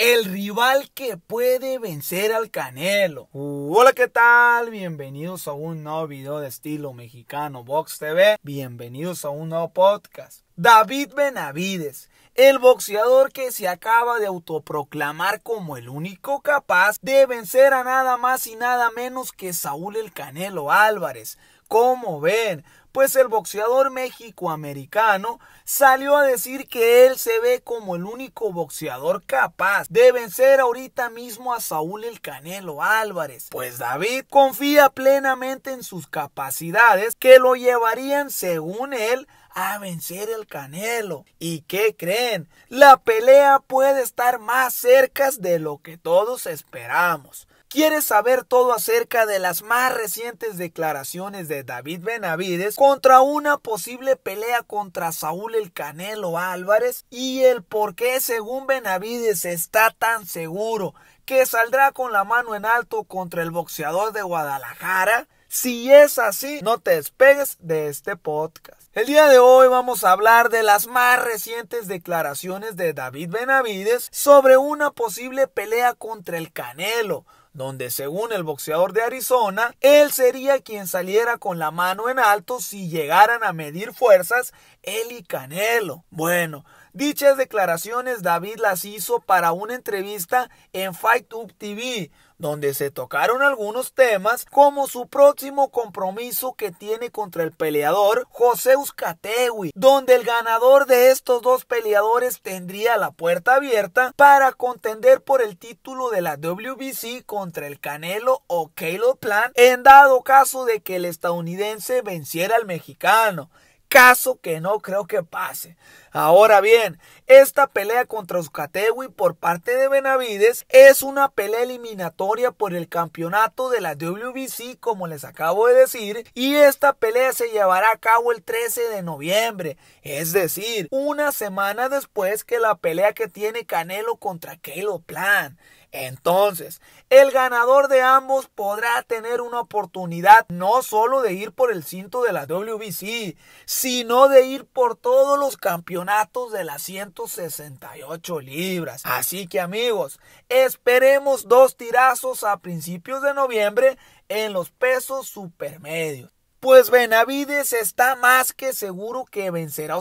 El rival que puede vencer al Canelo. Uh, hola, ¿qué tal? Bienvenidos a un nuevo video de estilo mexicano Box TV. Bienvenidos a un nuevo podcast. David Benavides, el boxeador que se acaba de autoproclamar como el único capaz de vencer a nada más y nada menos que Saúl el Canelo Álvarez. ¿Cómo ven? Pues el boxeador mexicoamericano salió a decir que él se ve como el único boxeador capaz de vencer ahorita mismo a Saúl el Canelo Álvarez. Pues David confía plenamente en sus capacidades que lo llevarían, según él, a vencer el Canelo. ¿Y qué creen? La pelea puede estar más cerca de lo que todos esperamos. ¿Quieres saber todo acerca de las más recientes declaraciones de David Benavides contra una posible pelea contra Saúl el Canelo Álvarez y el por qué según Benavides está tan seguro que saldrá con la mano en alto contra el boxeador de Guadalajara? Si es así, no te despegues de este podcast. El día de hoy vamos a hablar de las más recientes declaraciones de David Benavides sobre una posible pelea contra el Canelo, donde según el boxeador de Arizona, él sería quien saliera con la mano en alto si llegaran a medir fuerzas él y Canelo. Bueno, Dichas declaraciones David las hizo para una entrevista en Fight Up TV, donde se tocaron algunos temas como su próximo compromiso que tiene contra el peleador José Uzcategui, donde el ganador de estos dos peleadores tendría la puerta abierta para contender por el título de la WBC contra el Canelo o Caleb Plan en dado caso de que el estadounidense venciera al mexicano caso que no creo que pase. Ahora bien, esta pelea contra Uzcategui por parte de Benavides es una pelea eliminatoria por el campeonato de la WBC, como les acabo de decir, y esta pelea se llevará a cabo el 13 de noviembre, es decir, una semana después que la pelea que tiene Canelo contra Kelo Plan. Entonces, el ganador de ambos podrá tener una oportunidad no solo de ir por el cinto de la WBC, sino de ir por todos los campeonatos de las 168 libras. Así que amigos, esperemos dos tirazos a principios de noviembre en los pesos supermedios. Pues Benavides está más que seguro que vencerá a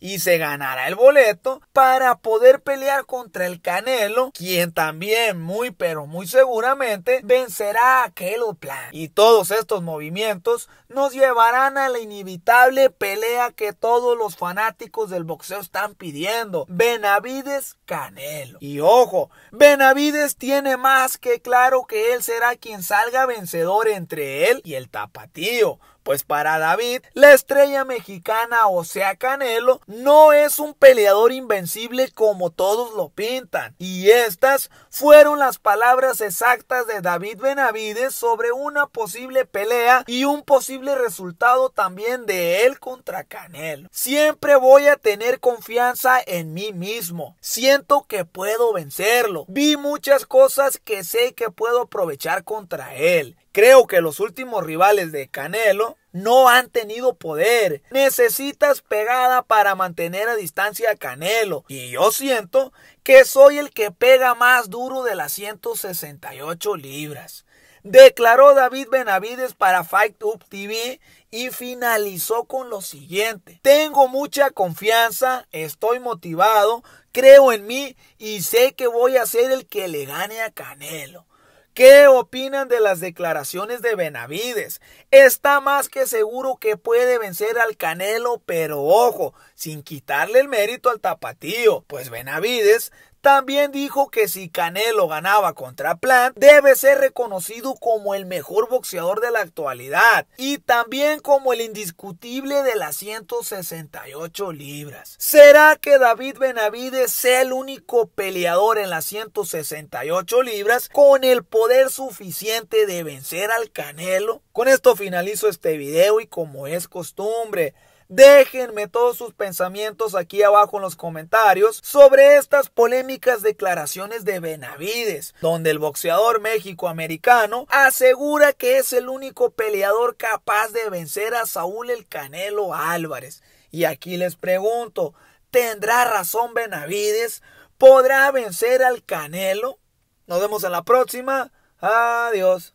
y se ganará el boleto para poder pelear contra el Canelo, quien también muy pero muy seguramente vencerá a Plan Y todos estos movimientos nos llevarán a la inevitable pelea que todos los fanáticos del boxeo están pidiendo. Benavides Canelo. Y ojo, Benavides tiene más que claro que él será quien salga vencedor entre él y el tapatío. Pues para David, la estrella mexicana, o sea Canelo, no es un peleador invencible como todos lo pintan. Y estas fueron las palabras exactas de David Benavides sobre una posible pelea y un posible resultado también de él contra Canelo. Siempre voy a tener confianza en mí mismo. Siento que puedo vencerlo. Vi muchas cosas que sé que puedo aprovechar contra él. Creo que los últimos rivales de Canelo no han tenido poder. Necesitas pegada para mantener a distancia a Canelo. Y yo siento que soy el que pega más duro de las 168 libras. Declaró David Benavides para Fight Up TV y finalizó con lo siguiente. Tengo mucha confianza, estoy motivado, creo en mí y sé que voy a ser el que le gane a Canelo. ¿Qué opinan de las declaraciones de Benavides? Está más que seguro que puede vencer al Canelo, pero ojo, sin quitarle el mérito al tapatío, pues Benavides también dijo que si Canelo ganaba contra Plant, debe ser reconocido como el mejor boxeador de la actualidad y también como el indiscutible de las 168 libras. ¿Será que David Benavides sea el único peleador en las 168 libras con el poder suficiente de vencer al Canelo? Con esto finalizo este video y como es costumbre, Déjenme todos sus pensamientos aquí abajo en los comentarios sobre estas polémicas declaraciones de Benavides, donde el boxeador México-Americano asegura que es el único peleador capaz de vencer a Saúl el Canelo Álvarez. Y aquí les pregunto, ¿tendrá razón Benavides? ¿Podrá vencer al Canelo? Nos vemos en la próxima. Adiós.